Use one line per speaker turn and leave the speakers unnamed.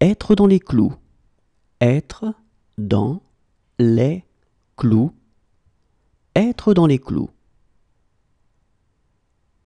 Être dans les clous. Être dans les clous. Être dans les clous.